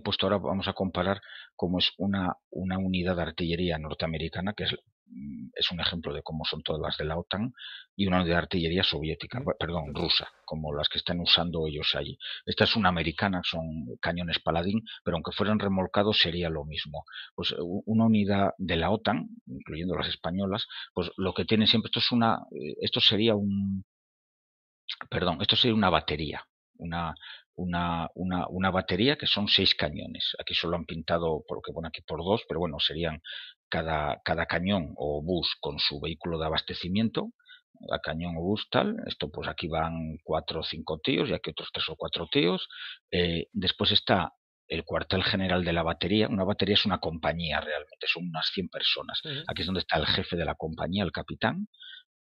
puesto ahora vamos a comparar cómo es una, una unidad de artillería norteamericana, que es, mm, es, un ejemplo de cómo son todas las de la OTAN, y una unidad de artillería soviética, perdón, rusa, como las que están usando ellos allí. Esta es una americana, son cañones paladín, pero aunque fueran remolcados sería lo mismo. Pues eh, una unidad de la OTAN, incluyendo las españolas, pues lo que tiene siempre, esto es una, eh, esto sería un, perdón, esto sería una batería, una, una, una, una, batería que son seis cañones. Aquí solo han pintado, por aquí, por dos, pero bueno, serían cada, cada cañón o bus con su vehículo de abastecimiento, cada cañón o bus tal. Esto pues aquí van cuatro o cinco tíos y aquí otros tres o cuatro tíos. Eh, después está el cuartel general de la batería. Una batería es una compañía realmente, son unas 100 personas. Aquí es donde está el jefe de la compañía, el capitán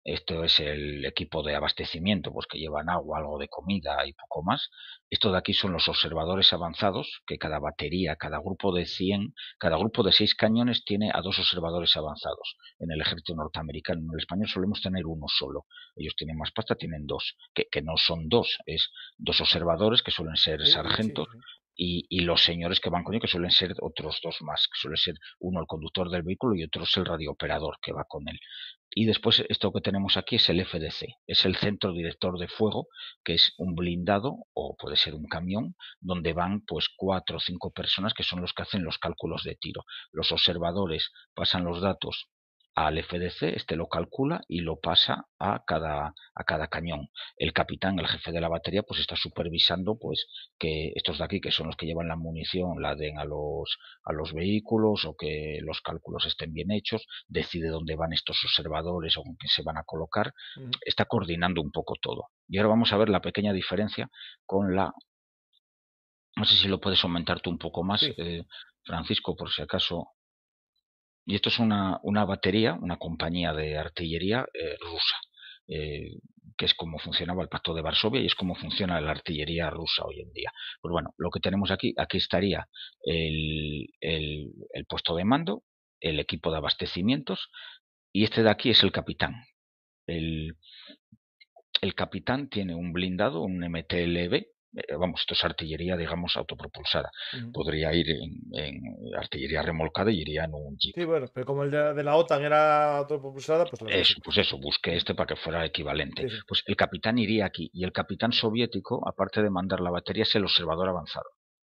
esto es el equipo de abastecimiento, pues que llevan agua, algo de comida y poco más. Esto de aquí son los observadores avanzados, que cada batería, cada grupo de 100, cada grupo de 6 cañones tiene a dos observadores avanzados. En el ejército norteamericano, en el español solemos tener uno solo. Ellos tienen más pasta, tienen dos, que no son dos, es dos observadores que suelen ser sargentos y, los señores que van con él, que suelen ser otros dos más, que suele ser uno el conductor del vehículo y otro es el radiooperador que va con él. Y después esto que tenemos aquí es el FDC, es el centro director de fuego, que es un blindado o puede ser un camión, donde van pues cuatro o cinco personas que son los que hacen los cálculos de tiro. Los observadores pasan los datos al FDC, este lo calcula y lo pasa a cada, a cada cañón. El capitán, el jefe de la batería, pues está supervisando pues que estos de aquí, que son los que llevan la munición, la den a los, a los vehículos o que los cálculos estén bien hechos, decide dónde van estos observadores o con se van a colocar, está coordinando un poco todo. Y ahora vamos a ver la pequeña diferencia con la... No sé si lo puedes aumentar tú un poco más, eh, Francisco, por si acaso y esto es una, una batería, una compañía de artillería eh, rusa, eh, que es como funcionaba el Pacto de Varsovia y es como funciona la artillería rusa hoy en día. Pues bueno, lo que tenemos aquí, aquí estaría el, puesto de mando, el equipo de abastecimientos y este de aquí es el capitán. El, el capitán tiene un blindado, un MTLB, eh, vamos, esto es artillería, digamos, autopropulsada. Podría ir en, artillería remolcada y iría en un jeep. Sí, bueno, pero como el de, la OTAN era autopropulsada, pues... eso, pues eso, busqué este para que fuera equivalente. Pues el capitán iría aquí y el capitán soviético, aparte de mandar la batería, es el observador avanzado.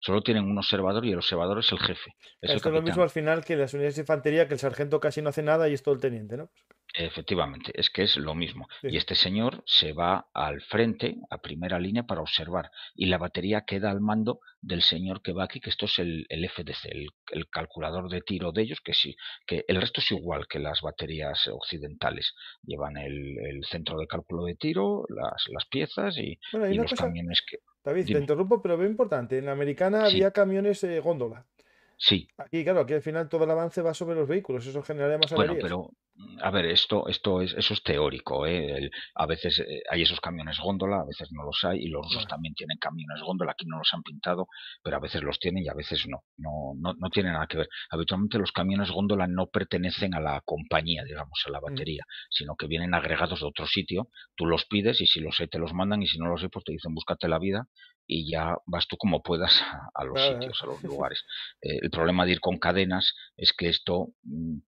Solo tienen un observador y el observador es el jefe. Es esto es lo mismo al final que las unidades de infantería, que el sargento casi no hace nada y es todo el teniente, ¿no? Efectivamente, es que es lo mismo. Y este señor se va al frente, a primera línea, para observar. Y la batería queda al mando del señor que va aquí, que esto es el, FDC, el, calculador de tiro de ellos, que sí, que el resto es igual que las baterías occidentales. Llevan el, centro de cálculo de tiro, las, las piezas y, los camiones que David, te interrumpo, pero veo importante. En la americana había camiones eh, góndola. Sí. Aquí, claro, aquí al final todo el avance va sobre los vehículos, eso generaría más Bueno, pero a ver, esto, esto es, eso es teórico. ¿eh? a veces eh, hay esos camiones góndola, a veces no los hay, y los rusos también tienen camiones góndola, aquí no los han pintado, pero a veces los tienen y a veces no. No, no, tiene nada que ver. Habitualmente los camiones góndola no pertenecen a la compañía, digamos, a la mm. batería, sino que vienen agregados de otro sitio. Tú los pides y si los hay te los mandan y si no los hay pues te dicen búscate la vida y ya vas tú como puedas a, los sitios, a los eh. lugares. el problema de ir con cadenas es que esto mm,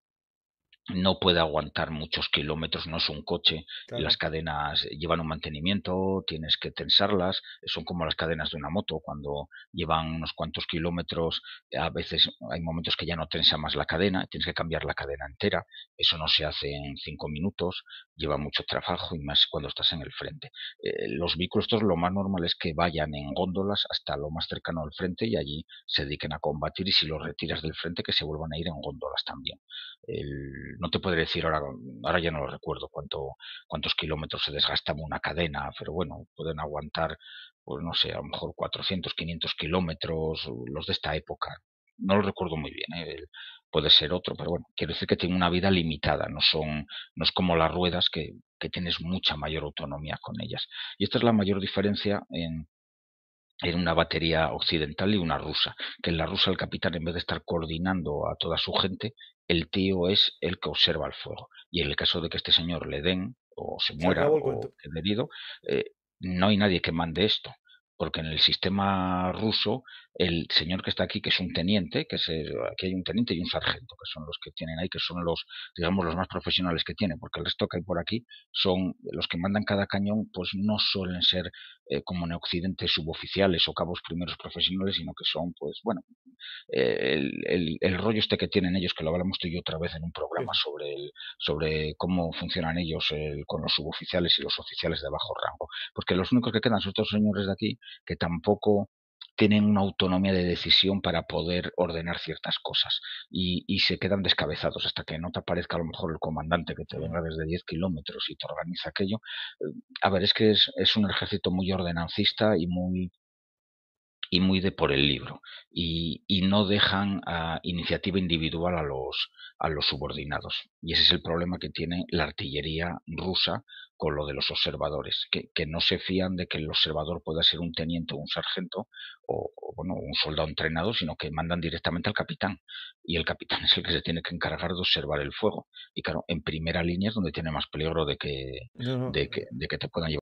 no puede aguantar muchos kilómetros, no es un coche, las cadenas llevan un mantenimiento, tienes que tensarlas, son como las cadenas de una moto, cuando llevan unos cuantos kilómetros, a veces hay momentos que ya no tensa más la cadena, tienes que cambiar la cadena entera, eso no se hace en cinco minutos, lleva mucho trabajo y más cuando estás en el frente. Eh, los vehículos lo más normal es que vayan en góndolas hasta lo más cercano al frente y allí se dediquen a combatir y si los retiras del frente que se vuelvan a ir en góndolas también. El, no te podré decir ahora, mm, ahora ya no lo recuerdo cuánto, cuántos kilómetros se desgasta una cadena, pero bueno, pueden aguantar, pues no sé, a lo mejor 400, 500 kilómetros, los de esta época. No lo recuerdo muy bien, ¿eh? puede ser otro, pero bueno, quiero decir que tiene una vida limitada, no son, no es como las ruedas que, que tienes mucha mayor autonomía con ellas. Y esta es la mayor diferencia en, en una batería occidental y una rusa, que en la rusa el capitán en vez de estar coordinando a toda su gente, el tío es el que observa el fuego. Y en el caso de que este señor le den o se muera o quede herido, eh, no hay nadie que mande esto. Porque en el sistema ruso, el señor que está aquí, que es un teniente, que aquí hay un teniente y un sargento, que son los que tienen ahí, que son los, digamos, los más profesionales que tienen, porque el resto que hay por aquí son los que mandan cada cañón, pues no suelen ser eh, como en Occidente suboficiales o cabos primeros profesionales, sino que son, pues bueno, eh, el, rollo este que tienen ellos, que lo hablamos tú y yo otra vez en un programa sobre, el, sobre cómo funcionan ellos con los suboficiales y los oficiales de bajo rango. Porque los únicos que quedan son estos señores de aquí que tampoco tienen una autonomía de decisión para poder ordenar ciertas cosas y, se quedan descabezados hasta que no te aparezca a lo mejor el comandante que te venga desde 10 kilómetros y te organiza aquello. Eh, a ver, es que es un ejército muy ordenancista y muy y muy de por el libro y, y no dejan iniciativa individual a los, a los subordinados. Y ese es el problema que tiene la artillería rusa con lo de los observadores, que, no se fían de que el observador pueda ser un teniente o un sargento o, bueno, un soldado entrenado, sino que mandan directamente al capitán. Y el capitán es el que se tiene que encargar de observar el fuego. Y claro, en primera línea es donde tiene más peligro de que, De, que de que te puedan llevar.